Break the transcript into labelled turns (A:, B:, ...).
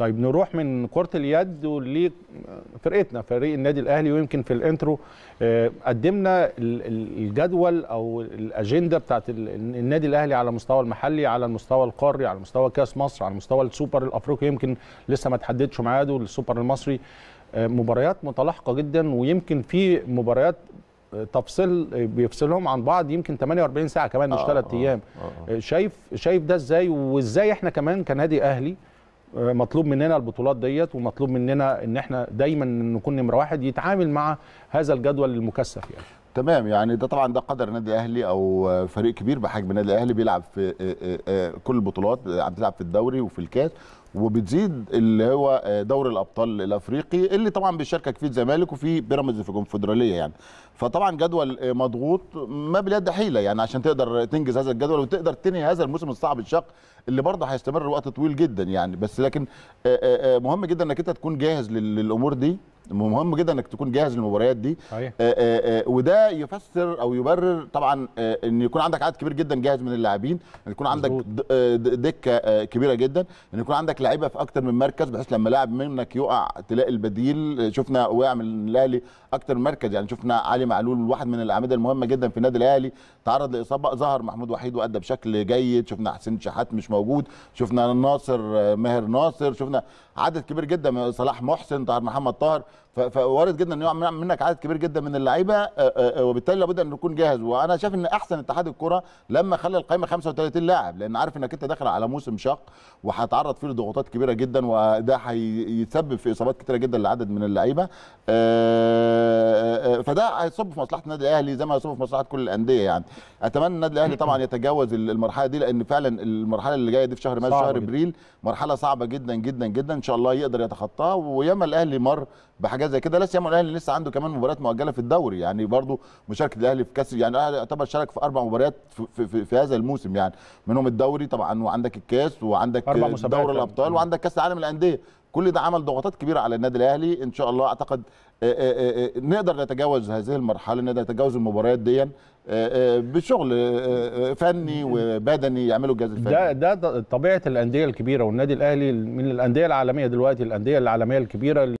A: طيب نروح من كره اليد لفرقتنا فريق النادي الاهلي ويمكن في الانترو آه، قدمنا الجدول او الاجنده بتاعت النادي الاهلي على المستوى المحلي على المستوى القاري على مستوى كاس مصر على مستوى السوبر الافريقي يمكن لسه ما تحددش ميعاده السوبر المصري آه، مباريات متلاحقه جدا ويمكن في مباريات آه، تفصيل بيفصلهم عن بعض يمكن 48 ساعه كمان مش ثلاث ايام شايف شايف ده ازاي وازاي احنا كمان كنادي اهلي مطلوب مننا البطولات ديت ومطلوب مننا ان احنا دايما نكون نمره واحد يتعامل مع
B: هذا الجدول المكثف يعني تمام يعني ده طبعا ده قدر النادي الاهلي او فريق كبير بحجم النادي الاهلي بيلعب في آه، آه، آه، كل البطولات بتلعب في الدوري وفي الكاس وبتزيد اللي هو دوري الابطال الافريقي اللي طبعا بيشاركك فيه الزمالك وفي بيراميدز في الكونفدراليه يعني فطبعا جدول مضغوط ما باليد حيله يعني عشان تقدر تنجز هذا الجدول وتقدر تنهي هذا الموسم الصعب الشاق اللي برضه هيستمر وقت طويل جدا يعني بس لكن مهم جدا انك انت تكون جاهز للامور دي مهم جدا انك تكون جاهز للمباريات دي آآ آآ آه، آه، آه، وده يفسر او يبرر طبعا ان يكون عندك عدد كبير جدا جاهز من اللاعبين ان يكون عندك دكه كبيره جدا ان يكون عندك لعيبه في اكتر من مركز بحيث لما لاعب منك يقع تلاقي البديل شفنا وقع من الاهلي اكتر من مركز يعني شفنا علي معلول واحد من الاعمده المهمه جدا في النادي الاهلي تعرض لاصابه ظهر محمود وحيد وادى بشكل جيد شفنا حسين شحات مش موجود شفنا ناصر ماهر ناصر شفنا عدد كبير جدا صلاح محسن طاهر محمد طاهر فوارد جدا انه يقع منك عدد كبير جدا من اللعيبه آه، آه، آه، وبالتالي لابد ان تكون جاهز وانا شايف ان احسن اتحاد الكره لما خلى القائمه 35 لاعب لان عارف انك انت داخل على موسم شاق وهتعرض فيه لضغوطات كبيره جدا وده هيسبب في اصابات كتيره جدا لعدد من اللعيبه فده هيصب في مصلحه النادي الاهلي زي ما هيصب في مصلحه كل الانديه يعني اتمنى النادي الاهلي طبعا يتجاوز المرحله دي لان فعلا المرحله اللي جايه دي في شهر مارس شهر ابريل مرحله صعبه جدا جدا جدا ان شاء الله يقدر يتخطاها وياما الاهلي مر بحاجه زي كده لسه ياما الاهلي لسه عنده كمان مباريات مؤجله في الدوري يعني برضو مشاركه الاهلي في كاس يعني الاهلي يعتبر شارك في اربع مباريات في, في, في, في هذا الموسم يعني منهم الدوري طبعا وعندك الكاس وعندك دوري الابطال وعندك كاس العالم للانديه كل ده عمل ضغوطات كبيره على النادي الاهلي ان شاء الله اعتقد آه، آه، آه، نقدر نتجاوز هذه المرحله نقدر نتجاوز المباريات دي بشغل فني وبدني يعملوا الجهاز الفني ده
A: ده طبيعه الانديه الكبيره والنادي الاهلي من الانديه العالميه دلوقتي الانديه العالميه الكبيره